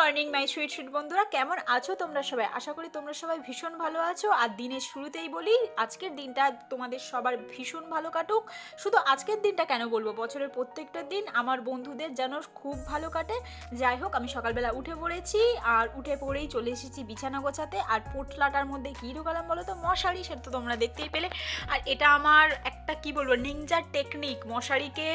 morning my sweet sweet বন্ধুরা কেমন আছো তোমরা সবাই আশা করি তোমরা সবাই ভীষণ ভালো আছো আর দিনের শুরুতেই বলি আজকের দিনটা তোমাদের সবার ভীষণ ভালো কাটুক শুধু আজকের দিনটা কেন বলবো বছরের প্রত্যেকটা দিন আমার বন্ধুদের যেন খুব ভালো কাটে যাই হোক আমি সকালবেলা উঠে পড়েছি আর উঠে পড়েই চলে এসেছি বিছানা গোছাতে আর পোটলাটার মধ্যে কী ঢোকালাম বলো তো মশারি সেটা তো তোমরা দেখতেই পেলে আর এটা আমার একটা কি বলবো নিঞ্জার টেকনিক মশারিকে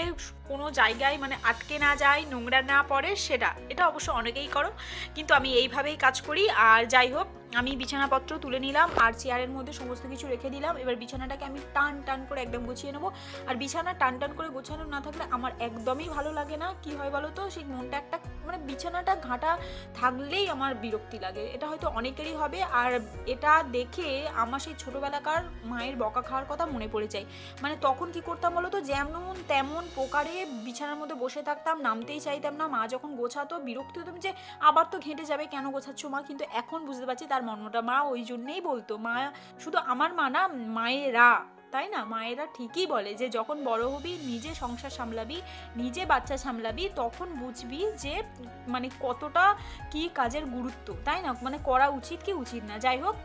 কোনো জায়গায় মানে আটকে না যায় নোংরা না পড়ে সেটা এটা অবশ্য অনেকেই করো কিন্তু আমি এইভাবেই কাজ করি আর যাই হোক আমি বিছানাপত্র তুলে নিলাম আর চেয়ারের মধ্যে সমস্ত কিছু রেখে দিলাম এবার বিছানাটাকে আমি টান টান করে একদম গুছিয়ে নেবো আর বিছানা টান টান করে গোছানো না থাকলে আমার একদমই ভালো লাগে না কি হয় বলো তো সেই মনটা একটা মানে বিছানাটা ঘাঁটা থাকলেই আমার বিরক্তি লাগে এটা হয়তো অনেকেরই হবে আর এটা দেখে আমার সেই ছোটোবেলাকার মায়ের বকা খাওয়ার কথা মনে পড়ে যায় মানে তখন কি করতাম বলো তো যেমন তেমন প্রকারে বিছানার মধ্যে বসে থাকতাম নামতেই চাইতাম না মা যখন গোছাতো বিরক্তি হতাম যে আবার তো ঘেঁটে যাবে কেন গোছাচ্ছ মা কিন্তু এখন বুঝতে পারছি তার মর্মটা মা ওই জন্যেই বলতো মা শুধু আমার মা না মায়েরা তাই না মায়েরা ঠিকই বলে যে যখন বড় হবি নিজে সংসার সামলাবি নিজে বাচ্চা সামলাবি তখন বুঝবি যে মানে কতটা কি কাজের গুরুত্ব তাই না মানে করা উচিত কি উচিত না যাই হোক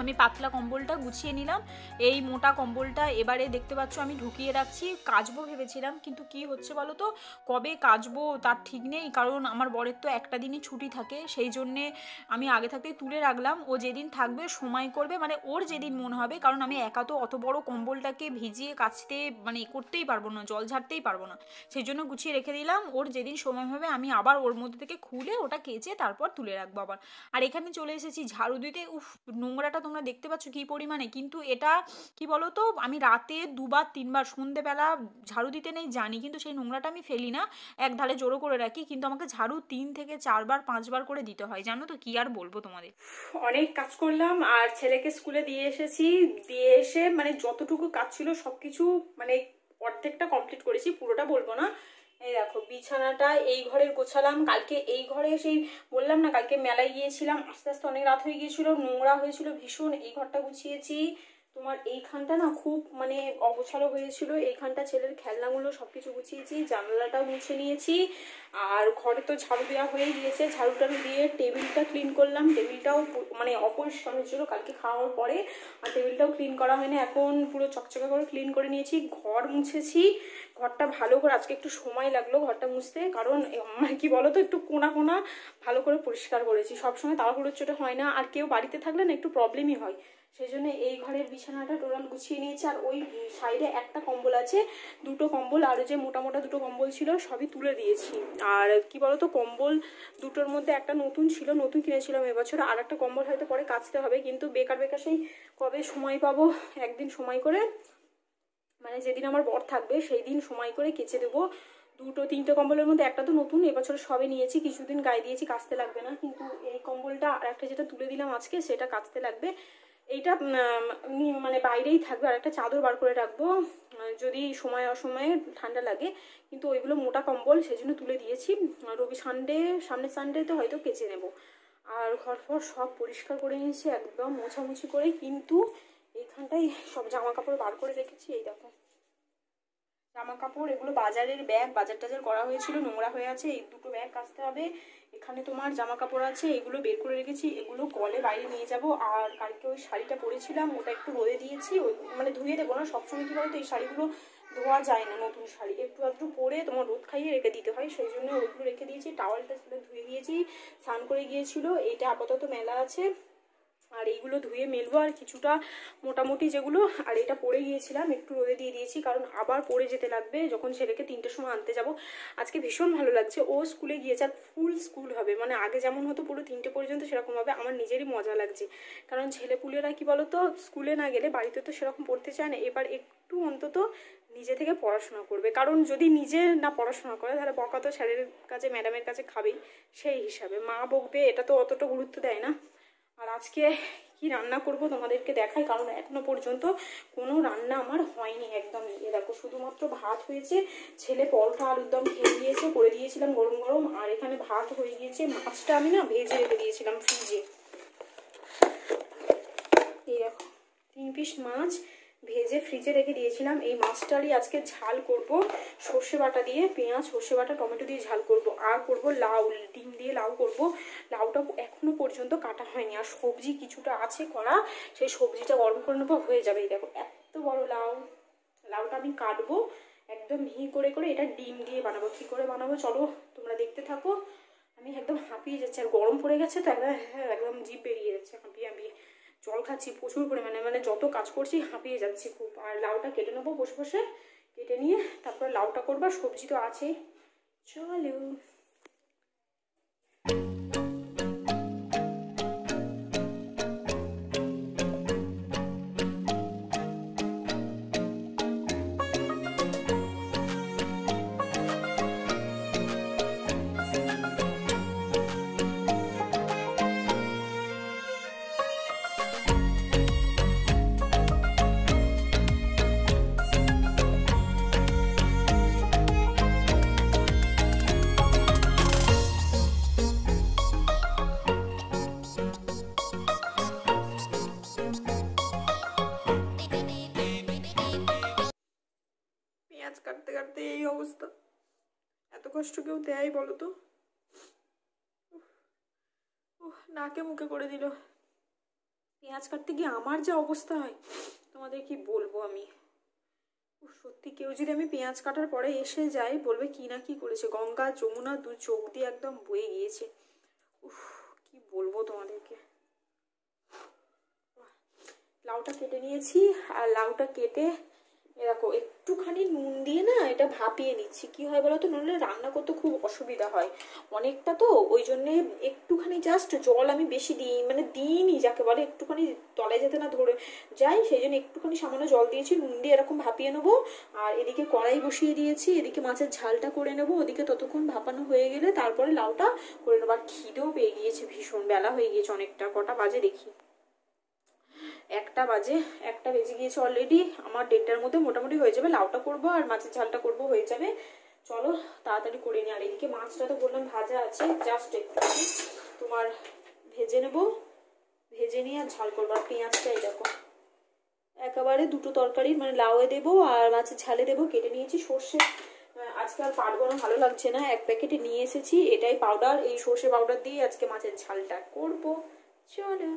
আমি পাতলা কম্বলটা গুছিয়ে নিলাম এই মোটা কম্বলটা এবারে দেখতে পাচ্ছ আমি ঢুকিয়ে রাখছি কাচবো ভেবেছিলাম কিন্তু কি হচ্ছে বলো তো কবে কাচবো তার ঠিক নেই কারণ আমার বরের তো একটা দিনই ছুটি থাকে সেই জন্যে আমি আগে থাকতে তুলে রাখলাম ও যেদিন থাকবে সময় করবে মানে ওর যেদিন মনে হবে কারণ আমি একা তো অত বড় কম্বলটাকে ভিজিয়ে কাচতে মানে করতেই পারবো না জল ঝাড়তেই পারবো না সেই জন্য গুছিয়ে রেখে দিলাম ওর যেদিন সময় হবে আমি আবার ওর মধ্যে থেকে খুলে ওটা কেচে তারপর তুলে রাখবো আবার আর এখানে চলে এসেছি ঝাড়ু দিতে উফ নোংরাটা ঠান্ডাটা তোমরা দেখতে পাচ্ছ কি পরিমাণে কিন্তু এটা কি বলো তো আমি রাতে দুবার তিনবার সন্ধ্যেবেলা ঝাড়ু দিতে নেই জানি কিন্তু সেই নোংরাটা আমি ফেলি না এক ধারে জোরো করে রাখি কিন্তু আমাকে ঝাড়ু তিন থেকে চারবার পাঁচবার করে দিতে হয় জানো তো কি আর বলবো তোমাদের অনেক কাজ করলাম আর ছেলেকে স্কুলে দিয়ে এসেছি দিয়ে এসে মানে যতটুকু কাজ ছিল সবকিছু মানে অর্ধেকটা কমপ্লিট করেছি পুরোটা বলবো না এই দেখো বিছানাটা এই ঘরের গোছালাম কালকে এই ঘরে সেই বললাম না কালকে মেলায় গিয়েছিলাম আস্তে আস্তে অনেক রাত হয়ে গিয়েছিল নোংরা হয়েছিল ভীষণ এই ঘরটা গুছিয়েছি তোমার এইখানটা না খুব মানে অগোছালো হয়েছিল এইখানটা ছেলের খেলনাগুলো সব কিছু গুছিয়েছি জানলাটা মুছে নিয়েছি আর ঘরে তো ঝাড়ু দেওয়া হয়ে গিয়েছে ঝাড়ু টাড়ু দিয়ে টেবিলটা ক্লিন করলাম টেবিলটাও মানে অপরিষ্কার হয়েছিল কালকে খাওয়ার পরে আর টেবিলটাও ক্লিন করা হয়নি এখন পুরো চকচকে করে ক্লিন করে নিয়েছি ঘর মুছেছি ঘরটা ভালো করে আজকে একটু সময় লাগলো ঘরটা মুছতে কারণ আমার মানে কি বলো তো একটু কোনা কোনা ভালো করে পরিষ্কার করেছি সবসময় তাড়াহুড়োর চোটে হয় না আর কেউ বাড়িতে থাকলে না একটু প্রবলেমই হয় সেই জন্য এই ঘরের বিছানাটা টোটাল গুছিয়ে নিয়েছি আর ওই সাইডে একটা কম্বল আছে দুটো কম্বল আর যে মোটা মোটা দুটো কম্বল ছিল সবই তুলে দিয়েছি আর কি বলতো কম্বল দুটোর মধ্যে একটা নতুন ছিল নতুন কিনেছিলাম এবছর আর একটা কম্বল হয়তো পরে কাচতে হবে কিন্তু বেকার বেকার সেই কবে সময় পাবো একদিন সময় করে মানে যেদিন আমার বর থাকবে সেই দিন সময় করে কেচে দেবো দুটো তিনটে কম্বলের মধ্যে একটা তো নতুন এবছর সবে নিয়েছি কিছুদিন গায়ে দিয়েছি কাচতে লাগবে না কিন্তু এই কম্বলটা আর একটা যেটা তুলে দিলাম আজকে সেটা কাচতে লাগবে এইটা মানে বাইরেই থাকবে আর একটা চাদর বার করে রাখবো যদি সময় অসময়ে ঠান্ডা লাগে কিন্তু ওইগুলো মোটা কম্বল সেজন্য তুলে দিয়েছি রবি সানডে সামনের তো হয়তো কেচে নেব আর ঘর ফর সব পরিষ্কার করে নিয়েছি একদম মোছামুছি করে কিন্তু এখানটাই সব জামা কাপড় বার করে রেখেছি এই দেখো জামা কাপড় এগুলো বাজারের ব্যাগ বাজার টাজার করা হয়েছিল নোংরা হয়ে আছে এই দুটো ব্যাগ কাচতে হবে এখানে তোমার জামা কাপড় আছে এগুলো বের করে রেখেছি এগুলো কলে বাইরে নিয়ে যাব আর কালকে ওই শাড়িটা পরেছিলাম ওটা একটু রোদে দিয়েছি ওই মানে ধুয়ে দেবো না সবসময় কী বলতো এই শাড়িগুলো ধোয়া যায় না নতুন শাড়ি একটু আধটু পরে তোমার রোদ খাইয়ে রেখে দিতে হয় সেই জন্য ওইগুলো রেখে দিয়েছি টাওয়ালটা ধুয়ে দিয়েছি স্নান করে গিয়েছিল এটা আপাতত মেলা আছে আর এইগুলো ধুয়ে মেলবো আর কিছুটা মোটামুটি যেগুলো আর এটা পরে গিয়েছিলাম একটু রোদে দিয়ে দিয়েছি কারণ আবার পরে যেতে লাগবে যখন ছেলেকে তিনটের সময় আনতে যাব আজকে ভীষণ ভালো লাগছে ও স্কুলে গিয়েছে আর ফুল স্কুল হবে মানে আগে যেমন হতো পুরো তিনটে পর্যন্ত সেরকম হবে আমার নিজেরই মজা লাগছে কারণ ছেলে পুলেরা কি বলতো স্কুলে না গেলে বাড়িতে তো সেরকম পড়তে চায় না এবার একটু অন্তত নিজে থেকে পড়াশোনা করবে কারণ যদি নিজে না পড়াশোনা করে তাহলে বকা তো স্যারের কাছে ম্যাডামের কাছে খাবেই সেই হিসাবে মা বকবে এটা তো অতটা গুরুত্ব দেয় না আর আজকে কি রান্না করব তোমাদেরকে দেখাই কারণ এখনো পর্যন্ত কোনো রান্না আমার হয়নি একদমই এ দেখো শুধুমাত্র ভাত হয়েছে ছেলে পরোটা আলুর দম খেয়ে দিয়েছে করে দিয়েছিলাম গরম গরম আর এখানে ভাত হয়ে গিয়েছে মাছটা আমি না ভেজে রেখে দিয়েছিলাম ফ্রিজে এই দেখো তিন পিস মাছ ভেজে ফ্রিজে রেখে দিয়েছিলাম এই মাছটারই আজকে ঝাল করব সর্ষে বাটা দিয়ে পেঁয়াজ সর্ষে বাটা টমেটো দিয়ে ঝাল করব আর করব লাউ ডিম দিয়ে লাউ করব লাউটা এখনো পর্যন্ত কাটা হয়নি আর সবজি কিছুটা আছে করা সেই সবজিটা গরম করে নেবো হয়ে যাবে দেখো এত বড় লাউ লাউটা আমি কাটবো একদম মিহি করে করে এটা ডিম দিয়ে বানাবো কী করে বানাবো চলো তোমরা দেখতে থাকো আমি একদম হাঁপিয়ে যাচ্ছি আর গরম পড়ে গেছে তো একদম হ্যাঁ, একদম জিপ বেরিয়ে যাচ্ছে হাঁপিয়ে হাঁপিয়ে জল খাচ্ছি প্রচুর পরিমাণে মানে যত কাজ করছি হাঁপিয়ে যাচ্ছি খুব আর লাউটা কেটে নেবো বসে বসে কেটে নিয়ে তারপর লাউটা করবার সবজি তো আছেই চলো অবস্থা এত কষ্ট কেউ দেয় বলো তো নাকে মুখে করে দিল পেঁয়াজ কাটতে গিয়ে আমার যা অবস্থা হয় তোমাদের কি বলবো আমি সত্যি কেউ যদি আমি পেঁয়াজ কাটার পরে এসে যাই বলবে কি না কি করেছে গঙ্গা যমুনা দু চোখ দিয়ে একদম বয়ে গিয়েছে উফ কি বলবো তোমাদেরকে লাউটা কেটে নিয়েছি আর লাউটা কেটে এরকম একটুখানি নুন দিয়ে না এটা ভাপিয়ে নিচ্ছি কি হয় বলো তো নুনলে রান্না করতে খুব অসুবিধা হয় অনেকটা তো ওই জন্যে একটুখানি জাস্ট জল আমি বেশি দিই মানে দিইনি যাকে বলে একটুখানি তলায় যেতে না ধরে যাই সেই জন্য একটুখানি সামান্য জল দিয়েছি নুন দিয়ে এরকম ভাপিয়ে নেবো আর এদিকে কড়াই বসিয়ে দিয়েছি এদিকে মাছের ঝালটা করে নেবো ওদিকে ততক্ষণ ভাপানো হয়ে গেলে তারপরে লাউটা করে নেবো আর খিদেও পেয়ে গিয়েছে ভীষণ বেলা হয়ে গিয়েছে অনেকটা কটা বাজে দেখি একটা বাজে একটা বেজে গিয়েছে অলরেডি আমার দেড়টার মধ্যে মোটামুটি হয়ে যাবে লাউটা করব আর মাছের ঝালটা করব হয়ে যাবে চলো তাড়াতাড়ি করে নিই আর এদিকে মাছটা তো বললাম ভাজা আছে জাস্ট একটু তোমার ভেজে নেব ভেজে নিয়ে আর ঝাল করবো আর এই দেখো একেবারে দুটো তরকারি মানে লাউয়ে দেবো আর মাছের ঝালে দেবো কেটে নিয়েছি সর্ষে আজকে আর পাট গরম ভালো লাগছে না এক প্যাকেটে নিয়ে এসেছি এটাই পাউডার এই সর্ষে পাউডার দিয়ে আজকে মাছের ঝালটা করবো চলো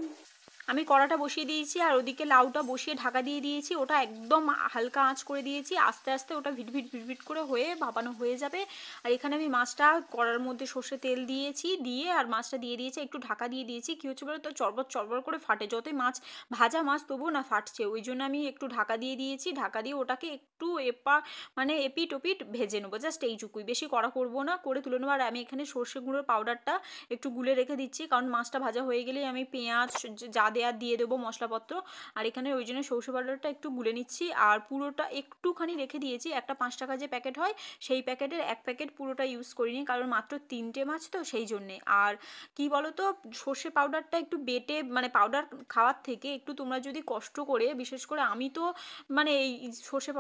আমি কড়াটা বসিয়ে দিয়েছি আর ওদিকে লাউটা বসিয়ে ঢাকা দিয়ে দিয়েছি ওটা একদম হালকা আঁচ করে দিয়েছি আস্তে আস্তে ওটা ভিটভিট ভিটভিট করে হয়ে ভাপানো হয়ে যাবে আর এখানে আমি মাছটা কড়ার মধ্যে সর্ষে তেল দিয়েছি দিয়ে আর মাছটা দিয়ে দিয়েছি একটু ঢাকা দিয়ে দিয়েছি কী হচ্ছে বলো তো চরবর চরবর করে ফাটে যতই মাছ ভাজা মাছ তবু না ফাটছে ওই জন্য আমি একটু ঢাকা দিয়ে দিয়েছি ঢাকা দিয়ে ওটাকে একটু এপা মানে এপিট ওপিট ভেজে নেবো জাস্ট এইটুকুই বেশি করা করবো না করে তুলে নেবো আর আমি এখানে সর্ষে গুঁড়োর পাউডারটা একটু গুলে রেখে দিচ্ছি কারণ মাছটা ভাজা হয়ে গেলেই আমি পেঁয়াজ যা আর দিয়ে দেবো মশলাপত্র আর এখানে ওই জন্য সরষে পাউডারটা একটু গুলে নিচ্ছি আর পুরোটা একটুখানি রেখে দিয়েছি একটা পাঁচ টাকা যে প্যাকেট হয় সেই প্যাকেটের এক প্যাকেট পুরোটা ইউজ করিনি কারণ মাত্র তিনটে মাছ তো সেই জন্যে আর কি বলো তো সর্ষে পাউডারটা একটু বেটে মানে পাউডার খাওয়ার থেকে একটু তোমরা যদি কষ্ট করে বিশেষ করে আমি তো মানে এই সর্ষে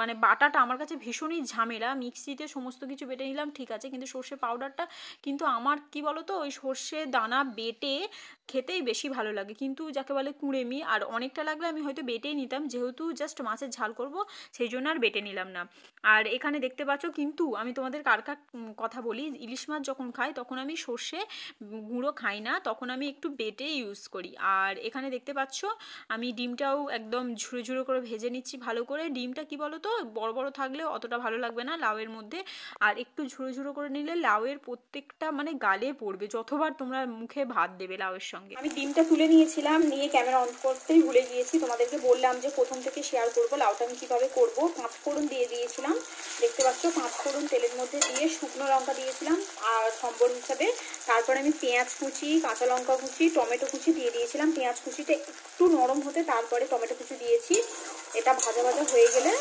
মানে বাটাটা আমার কাছে ভীষণই ঝামেলা মিক্সিতে সমস্ত কিছু বেটে নিলাম ঠিক আছে কিন্তু সর্ষে পাউডারটা কিন্তু আমার কি বলো তো ওই সর্ষে দানা বেটে খেতেই বেশি ভালো লাগে কিন্তু কিন্তু যাকে বলে কুঁড়েমি আর অনেকটা লাগলে আমি হয়তো বেটেই নিতাম যেহেতু জাস্ট মাছের ঝাল করব সেই জন্য আর বেটে নিলাম না আর এখানে দেখতে পাচ্ছ কিন্তু আমি তোমাদের কার কার কথা বলি ইলিশ মাছ যখন খাই তখন আমি সর্ষে গুঁড়ো খাই না তখন আমি একটু বেটে ইউজ করি আর এখানে দেখতে পাচ্ছ আমি ডিমটাও একদম ঝুড়ো ঝুড়ো করে ভেজে নিচ্ছি ভালো করে ডিমটা কি বলো তো বড় বড় থাকলে অতটা ভালো লাগবে না লাউয়ের মধ্যে আর একটু ঝুড়ো ঝুড়ো করে নিলে লাউয়ের প্রত্যেকটা মানে গালে পড়বে যতবার তোমরা মুখে ভাত দেবে লাউয়ের সঙ্গে আমি ডিমটা তুলে নিয়েছি নিয়েছিলাম নিয়ে ক্যামেরা অন করতেই ভুলে গিয়েছি তোমাদেরকে বললাম যে প্রথম থেকে শেয়ার করবো লাউটা আমি কীভাবে করবো পাঁচফোড়ন দিয়ে দিয়েছিলাম দেখতে পাচ্ছ পাঁচফোড়ন তেলের মধ্যে দিয়ে শুকনো লঙ্কা দিয়েছিলাম আর সম্বর হিসাবে তারপরে আমি পেঁয়াজ কুচি কাঁচা লঙ্কা কুচি টমেটো কুচি দিয়ে দিয়েছিলাম পেঁয়াজ কুচিটা একটু নরম হতে তারপরে টমেটো কুচি দিয়েছি এটা ভাজা ভাজা হয়ে গেলে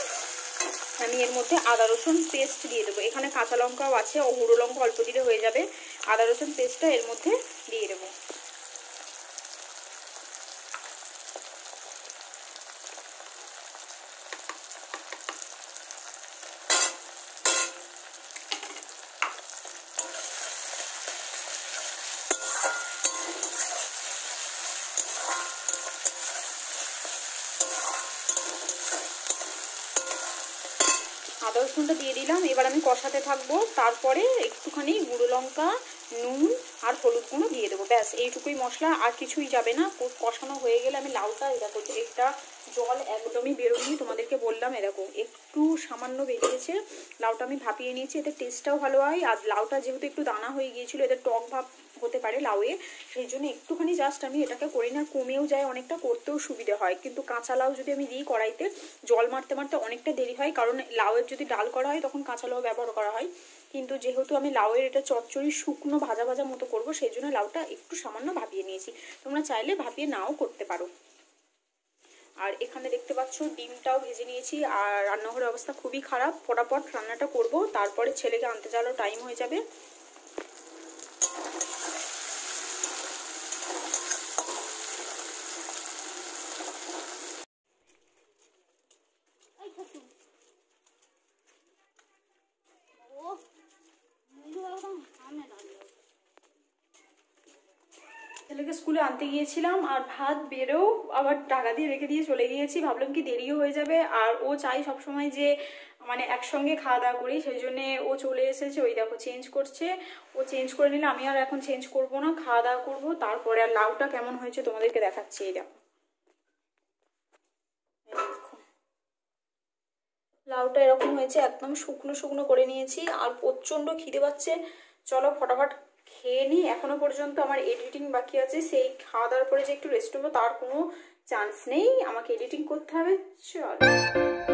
আমি এর মধ্যে আদা রসুন পেস্ট দিয়ে দেবো এখানে কাঁচা লঙ্কাও আছে ও গুঁড়ো লঙ্কা অল্প দিলে হয়ে যাবে আদা রসুন পেস্টটা এর মধ্যে দিয়ে দেবো আদা রসুনটা দিয়ে দিলাম এবার আমি কষাতে থাকবো তারপরে একটুখানি গুঁড়ো লঙ্কা নুন আর হলুদ গুঁড়ো দিয়ে দেবো ব্যাস এইটুকুই মশলা আর কিছুই যাবে না কষানো হয়ে গেলে আমি লাউটা এরকম একটা জল একদমই বেরোয়নি তোমাদেরকে বললাম এরকম একটু সামান্য বেরিয়েছে লাউটা আমি ভাপিয়ে নিয়েছি এতে টেস্টটাও ভালো হয় আর লাউটা যেহেতু একটু দানা হয়ে গিয়েছিলো এদের টক ভাব হতে পারে লাউয়ে সেই জন্য একটুখানি জাস্ট আমি এটাকে করি না কমেও যায় অনেকটা করতেও সুবিধে হয় কিন্তু কাঁচা লাউ যদি আমি দিই কড়াইতে জল মারতে মারতে অনেকটা দেরি হয় কারণ লাউয়ের যদি ডাল করা হয় তখন কাঁচা লাউ ব্যবহার করা হয় কিন্তু যেহেতু আমি লাউয়ের এটা চচ্চড়ি শুকনো ভাজা ভাজা মতো করব সেই জন্য লাউটা একটু সামান্য ভাপিয়ে নিয়েছি তোমরা চাইলে ভাপিয়ে নাও করতে পারো আর এখানে দেখতে পাচ্ছ ডিমটাও ভেজে নিয়েছি আর রান্নাঘরের অবস্থা খুবই খারাপ ফটাফট রান্নাটা করব তারপরে ছেলেকে আনতে যাওয়ারও টাইম হয়ে যাবে খাওয়াতে গিয়েছিলাম আর ভাত বেড়েও আবার টাকা দিয়ে রেখে দিয়ে চলে গিয়েছি ভাবলাম কি দেরিও হয়ে যাবে আর ও চাই সবসময় যে মানে একসঙ্গে খাওয়া দাওয়া করি সেই জন্যে ও চলে এসেছে ওই দেখো চেঞ্জ করছে ও চেঞ্জ করে নিলে আমি আর এখন চেঞ্জ করব না খাওয়া দাওয়া করবো তারপরে আর লাউটা কেমন হয়েছে তোমাদেরকে দেখাচ্ছি এই দেখো লাউটা এরকম হয়েছে একদম শুকনো শুকনো করে নিয়েছি আর প্রচণ্ড খিদে পাচ্ছে চলো ফটাফট খেয়ে নিই এখনও পর্যন্ত আমার এডিটিং বাকি আছে সেই খাওয়া দাওয়ার পরে যে একটু রেস্ট নেবো তার কোনো চান্স নেই আমাকে এডিটিং করতে হবে চলো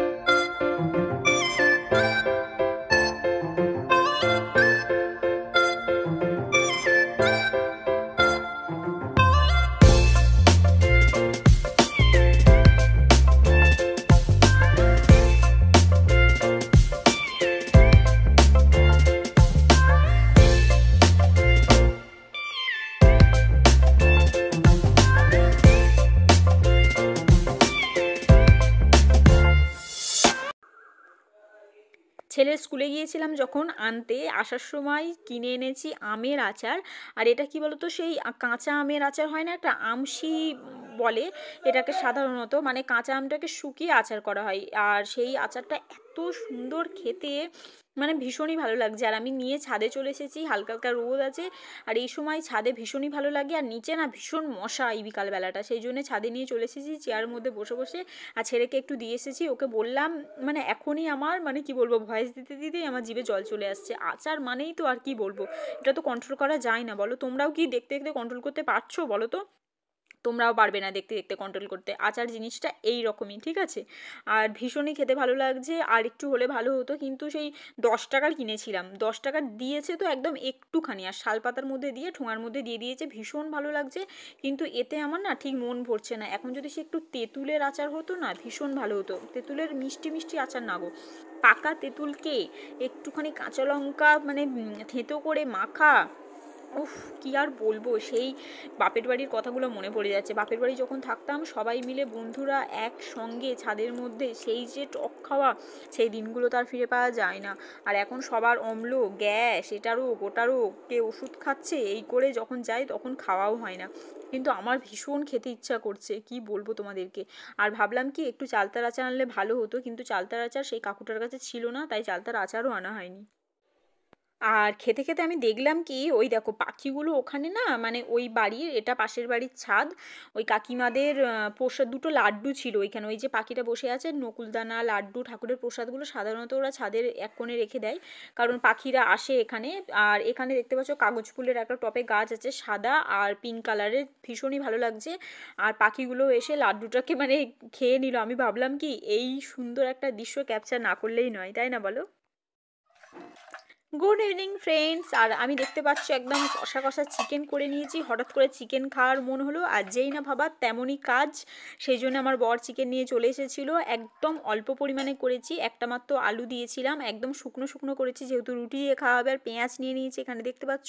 গিয়েছিলাম যখন আনতে আসার সময় কিনে এনেছি আমের আচার আর এটা কি বলতো সেই কাঁচা আমের আচার হয় না একটা আমশি বলে এটাকে সাধারণত মানে কাঁচা আমটাকে শুকিয়ে আচার করা হয় আর সেই আচারটা সুন্দর খেতে মানে ভীষণই ভালো লাগছে আর আমি নিয়ে ছাদে চলে এসেছি হালকা হালকা রোদ আছে আর এই সময় ছাদে ভীষণই ভালো লাগে আর নিচে না ভীষণ মশা এই বিকালবেলাটা সেই জন্য ছাদে নিয়ে চলে এসেছি চেয়ারের মধ্যে বসে বসে আর ছেলেকে একটু দিয়ে এসেছি ওকে বললাম মানে এখনই আমার মানে কি বলবো ভয়েস দিতে দিতেই আমার জিভে জল চলে আসছে আচার মানেই তো আর কি বলবো এটা তো কন্ট্রোল করা যায় না বলো তোমরাও কি দেখতে দেখতে কন্ট্রোল করতে পারছো বলো তো তোমরাও পারবে না দেখতে দেখতে কন্ট্রোল করতে আচার জিনিসটা এই রকমই ঠিক আছে আর ভীষণই খেতে ভালো লাগছে আর একটু হলে ভালো হতো কিন্তু সেই দশ টাকার কিনেছিলাম দশ টাকার দিয়েছে তো একদম একটুখানি আর শালপাতার মধ্যে দিয়ে ঠোঙার মধ্যে দিয়ে দিয়েছে ভীষণ ভালো লাগছে কিন্তু এতে আমার না ঠিক মন ভরছে না এখন যদি সে একটু তেঁতুলের আচার হতো না ভীষণ ভালো হতো তেঁতুলের মিষ্টি মিষ্টি আচার না গো পাকা তেঁতুলকে একটুখানি কাঁচা লঙ্কা মানে থেঁতো করে মাখা উফ কি আর বলবো সেই বাপের বাড়ির কথাগুলো মনে পড়ে যাচ্ছে বাপের বাড়ি যখন থাকতাম সবাই মিলে বন্ধুরা একসঙ্গে ছাদের মধ্যে সেই যে টক খাওয়া সেই দিনগুলো তার ফিরে পাওয়া যায় না আর এখন সবার অম্ল গ্যাস এটারও রোগ রোগ কে ওষুধ খাচ্ছে এই করে যখন যাই তখন খাওয়াও হয় না কিন্তু আমার ভীষণ খেতে ইচ্ছা করছে কি বলবো তোমাদেরকে আর ভাবলাম কি একটু চালতার আচার আনলে ভালো হতো কিন্তু চালতার আচার সেই কাকুটার কাছে ছিল না তাই চালতার আচারও আনা হয়নি আর খেতে খেতে আমি দেখলাম কি ওই দেখো পাখিগুলো ওখানে না মানে ওই বাড়ির এটা পাশের বাড়ির ছাদ ওই কাকিমাদের প্রসাদ দুটো লাড্ডু ছিল ওইখানে ওই যে পাখিটা বসে আছে নকুলদানা লাড্ডু ঠাকুরের প্রসাদগুলো সাধারণত ওরা ছাদের এক কোণে রেখে দেয় কারণ পাখিরা আসে এখানে আর এখানে দেখতে পাচ্ছ কাগজ ফুলের একটা টপে গাছ আছে সাদা আর পিঙ্ক কালারের ভীষণই ভালো লাগছে আর পাখিগুলো এসে লাড্ডুটাকে মানে খেয়ে নিল আমি ভাবলাম কি এই সুন্দর একটা দৃশ্য ক্যাপচার না করলেই নয় তাই না বলো গুড ইভিনিং ফ্রেন্ডস আর আমি দেখতে পাচ্ছ একদম কষা কষা চিকেন করে নিয়েছি হঠাৎ করে চিকেন খাওয়ার মন হলো আর যেই না ভাবা তেমনই কাজ সেই জন্য আমার বর চিকেন নিয়ে চলে এসেছিলো একদম অল্প পরিমাণে করেছি একটা মাত্র আলু দিয়েছিলাম একদম শুকনো শুকনো করেছি যেহেতু রুটি দিয়ে খাওয়া হবে আর পেঁয়াজ নিয়ে নিয়েছি এখানে দেখতে পাচ্ছ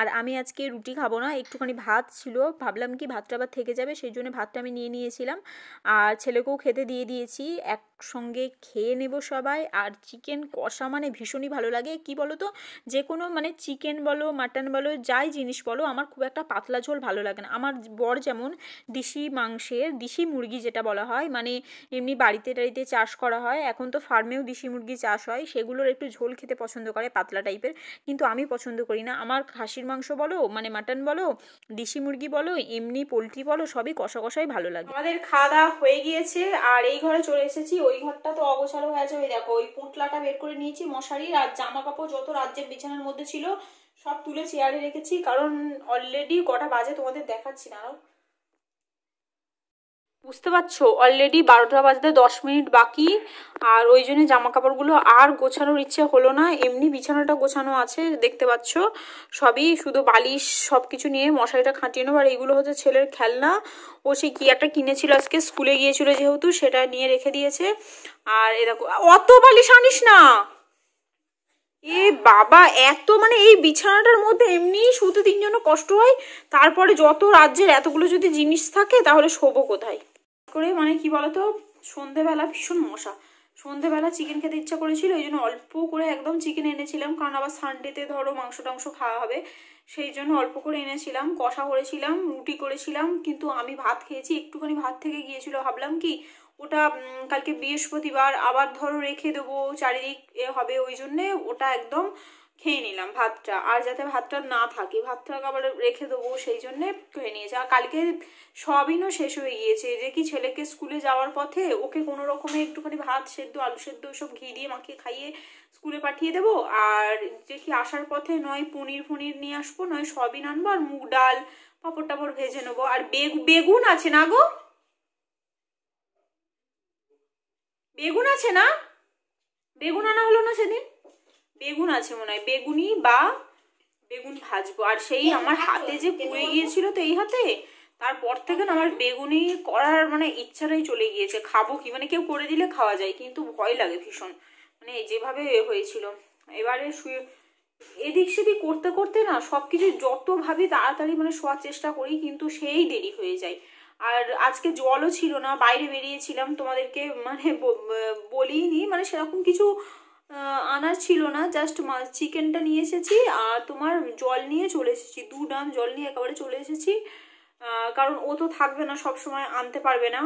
আর আমি আজকে রুটি খাবো না একটুখানি ভাত ছিল ভাবলাম কি ভাতটা আবার থেকে যাবে সেই জন্য ভাতটা আমি নিয়ে নিয়েছিলাম আর ছেলেকেও খেতে দিয়ে দিয়েছি এক সঙ্গে খেয়ে নেব সবাই আর চিকেন কষা মানে ভীষণই ভালো লাগে কি মানে বলো তো যে কোনো মানে চিকেন বলো মাটন বলো যাই জিনিস বলো আমার খুব একটা পাতলা ঝোল ভালো লাগে না আমার বর যেমন দিশি মাংসের দিশি মুরগি যেটা বলা হয় মানে এমনি বাড়িতে টাড়িতে চাষ করা হয় এখন তো ফার্মেও দিশি মুরগি চাষ হয় সেগুলোর একটু ঝোল খেতে পছন্দ করে পাতলা টাইপের কিন্তু আমি পছন্দ করি না আমার খাসির মাংস বলো মানে মাটন বলো দিশি মুরগি বলো এমনি পোলট্রি বলো সবই কষা কষাই ভালো লাগে আমাদের খাওয়া দাওয়া হয়ে গিয়েছে আর এই ঘরে চলে এসেছি ওই ঘরটা তো অগোছালো হয়ে আছে ওই দেখো ওই পুঁটলাটা বের করে নিয়েছি মশারি আর জামা কাপড় যত রাজ্যের বিছানার মধ্যে ছিল সব তুলে চেয়ারে রেখেছি কারণ অলরেডি কটা বাজে তোমাদের দেখাচ্ছি না বুঝতে পারছো অলরেডি বারোটা বাজতে দশ মিনিট বাকি আর ওই জন্য জামা কাপড়গুলো আর গোছানোর ইচ্ছে হলো না এমনি বিছানাটা গোছানো আছে দেখতে পাচ্ছ সবই শুধু বালিশ সব কিছু নিয়ে মশারিটা খাটিয়ে নেবো আর এইগুলো হচ্ছে ছেলের খেলনা ও সে কি একটা কিনেছিল আজকে স্কুলে গিয়েছিল যেহেতু সেটা নিয়ে রেখে দিয়েছে আর এরকম অত বালিশ আনিস না এ বাবা এত মানে এই বিছানাটার মধ্যে এমনি শুতে তিনজন কষ্ট হয় তারপরে যত রাজ্যের এতগুলো যদি জিনিস থাকে তাহলে শোবো কোথায় করে মানে কি বলতো সন্ধেবেলা ভীষণ মশা সন্ধেবেলা চিকেন খেতে ইচ্ছা করেছিল ওই জন্য অল্প করে একদম চিকেন এনেছিলাম কারণ আবার সানডেতে ধরো মাংস টাংস খাওয়া হবে সেই জন্য অল্প করে এনেছিলাম কষা করেছিলাম রুটি করেছিলাম কিন্তু আমি ভাত খেয়েছি একটুখানি ভাত থেকে গিয়েছিল ভাবলাম কি ওটা কালকে বৃহস্পতিবার আবার ধরো রেখে দেবো চারিদিক হবে ওই জন্যে ওটা একদম খেয়ে নিলাম ভাতটা আর যাতে ভাতটা না থাকে ভাতটা আবার রেখে দেবো সেই জন্যে খেয়ে নিয়েছে আর কালকে সবিনও শেষ হয়ে গিয়েছে যে কি ছেলেকে স্কুলে যাওয়ার পথে ওকে কোনো রকমে একটুখানি ভাত সেদ্ধ আলু সেদ্ধ সব ঘি দিয়ে মাখিয়ে খাইয়ে স্কুলে পাঠিয়ে দেবো আর যে কি আসার পথে নয় পনির ফনির নিয়ে আসবো নয় সবিন আনবো আর মুগ ডাল পাপড় টাপড় ভেজে নেবো আর বেগুন আছে না গো বেগুন আছে না বেগুন আনা হলো না সেদিন বেগুন আছে মনে হয় বেগুনি বা বেগুন ভাজবো আর সেই আমার হাতে যে পুড়ে গিয়েছিল তো এই হাতে তারপর থেকে না আমার বেগুনি করার মানে ইচ্ছাটাই চলে গিয়েছে খাবো কি মানে কেউ করে দিলে খাওয়া যায় কিন্তু ভয় লাগে ভীষণ মানে যেভাবে হয়েছিল এবারে শুয়ে এদিক সেদিক করতে করতে না সব কিছু যত ভাবি তাড়াতাড়ি মানে শোয়ার চেষ্টা করি কিন্তু সেই দেরি হয়ে যায় আর আজকে জলও ছিল না বাইরে বেরিয়েছিলাম তোমাদেরকে মানে বলিনি মানে সেরকম কিছু আনার ছিল না জাস্ট মা চিকেনটা নিয়ে এসেছি আর তোমার জল নিয়ে চলে এসেছি দু ড্রাম জল নিয়ে একেবারে চলে এসেছি কারণ ও তো থাকবে না সব সময় আনতে পারবে না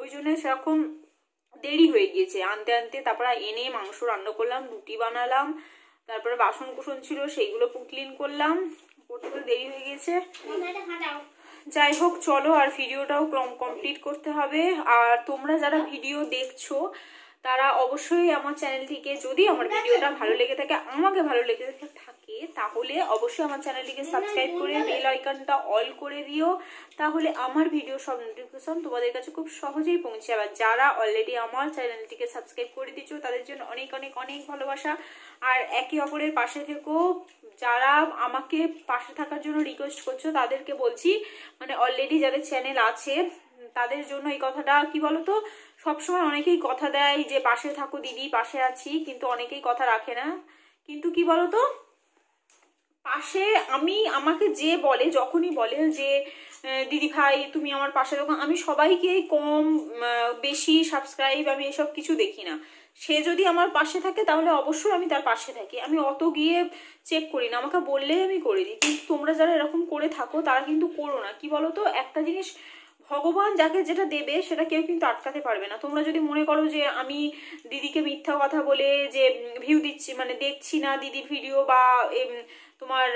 ওই জন্য সেরকম দেরি হয়ে গিয়েছে আনতে আনতে তারপরে এনে মাংস রান্না করলাম রুটি বানালাম তারপরে বাসন কুসন ছিল সেইগুলো ক্লিন করলাম করতে দেরি হয়ে গেছে যাই হোক চলো আর ভিডিওটাও কমপ্লিট করতে হবে আর তোমরা যারা ভিডিও দেখছো তারা অবশ্যই আমার চ্যানেলটিকে যদি আমার ভিডিওটা ভালো লেগে থাকে আমাকে ভালো লেগে থাকে তাহলে অবশ্যই আমার চ্যানেলটিকে সাবস্ক্রাইব করে বেল আইকনটা অল করে দিও তাহলে আমার ভিডিও সব নোটিফিকেশন তোমাদের কাছে খুব সহজেই পৌঁছে যাবে যারা অলরেডি আমার চ্যানেলটিকে সাবস্ক্রাইব করে দিচ্ছ তাদের জন্য অনেক অনেক অনেক ভালোবাসা আর একে অপরের পাশে থেকেও যারা আমাকে পাশে থাকার জন্য রিকোয়েস্ট করছো তাদেরকে বলছি মানে অলরেডি যাদের চ্যানেল আছে তাদের জন্য এই কথাটা কি বলতো সবসময় অনেকেই কথা দেয় যে পাশে থাকো দিদি পাশে আছি কিন্তু অনেকেই কথা রাখে না কিন্তু কি বলতো পাশে আমি আমাকে যে বলে যখনই বলে যে দিদি ভাই তুমি আমার পাশে দোকান আমি সবাইকে কম বেশি সাবস্ক্রাইব আমি এসব কিছু দেখি না সে যদি আমার পাশে থাকে তাহলে অবশ্যই আমি তার পাশে থাকি আমি অত গিয়ে চেক করি না আমাকে বললেই আমি করে দিই কিন্তু তোমরা যারা এরকম করে থাকো তারা কিন্তু করো না কি বলো তো একটা জিনিস ভগবান যাকে যেটা দেবে সেটা কেউ কিন্তু আটকাতে পারবে না তোমরা যদি মনে করো যে আমি দিদিকে মিথ্যা কথা বলে যে ভিউ দিচ্ছি মানে দেখছি না দিদির ভিডিও বা তোমার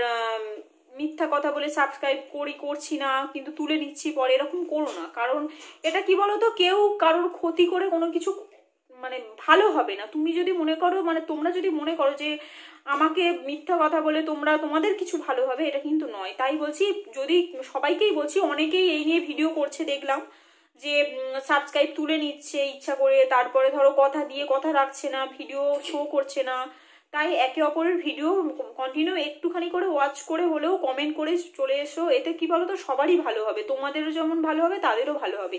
মিথ্যা কথা বলে সাবস্ক্রাইব করি করছি না কিন্তু তুলে নিচ্ছি পরে এরকম করো না কারণ এটা কি বলো তো কেউ কারোর ক্ষতি করে কোনো কিছু মানে ভালো হবে না তুমি যদি মনে করো মানে তোমরা যদি মনে করো যে আমাকে মিথ্যা কথা বলে তোমরা তোমাদের কিছু ভালো হবে এটা কিন্তু নয় তাই বলছি যদি সবাইকেই বলছি অনেকেই এই নিয়ে ভিডিও করছে দেখলাম যে সাবস্ক্রাইব তুলে নিচ্ছে ইচ্ছা করে তারপরে ধরো কথা দিয়ে কথা রাখছে না ভিডিও শো করছে না তাই একে অপরের ভিডিও কন্টিনিউ একটুখানি করে ওয়াচ করে হলেও কমেন্ট করে চলে এসো এতে কি বলো তো সবারই ভালো হবে তোমাদেরও যেমন ভালো হবে তাদেরও ভালো হবে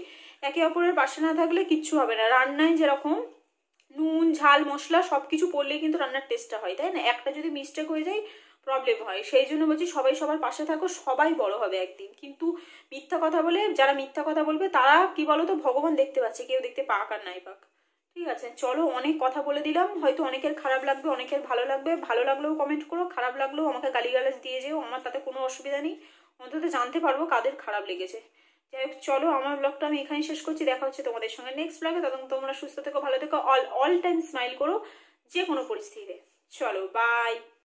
একে অপরের পাশে না থাকলে কিচ্ছু হবে না রান্নায় যেরকম নুন ঝাল মশলা সব কিছু পড়লেই কিন্তু রান্নার টেস্টটা হয় তাই না একটা যদি মিস্টেক হয়ে যায় প্রবলেম হয় সেই জন্য বলছি সবাই সবার পাশে থাকো সবাই বড় হবে একদিন কিন্তু মিথ্যা কথা বলে যারা মিথ্যা কথা বলবে তারা কি বলো তো ভগবান দেখতে পাচ্ছে কেউ দেখতে পাক আর নাই পাক ঠিক আছে চলো অনেক কথা বলে দিলাম হয়তো অনেকের খারাপ লাগবে অনেকের ভালো লাগবে ভালো লাগলেও কমেন্ট করো খারাপ লাগলেও আমাকে গালিগালাজ দিয়ে যেও আমার তাতে কোনো অসুবিধা নেই অন্তত জানতে পারবো কাদের খারাপ লেগেছে যাই হোক চলো আমার ব্লগটা আমি এখানেই শেষ করছি দেখা হচ্ছে তোমাদের সঙ্গে নেক্সট ব্লগে তখন তোমরা সুস্থ থেকো ভালো থেকো অল অল টাইম স্মাইল করো যে কোনো পরিস্থিতিতে চলো বাই